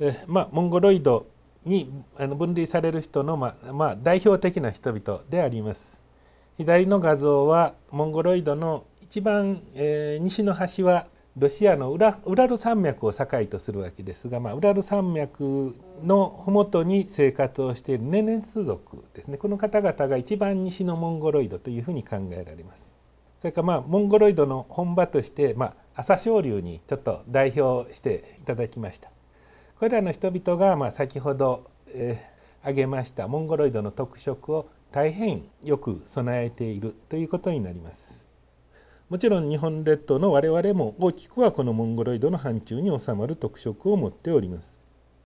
えまあ、モンゴロイドにあの分類される人の、まあ、まあ、代表的な人々であります。左の画像はモンゴロイドの一番、えー、西の端はロシアのウラウラル山脈を境とするわけですが、まあ、ウラル山脈の麓に生活をしているネネス族ですねこの方々が一番西のモンゴロイドというふうに考えられます。それからまあモンゴロイドの本場として、まあ、朝青龍にちょっと代表していただきました。これらの人々が、まあ、先ほど、えー、挙げましたモンゴロイドの特色を大変よく備えているということになります。もちろん日本列島の我々も大きくはこのモンゴロイドの範疇に収まる特色を持っております。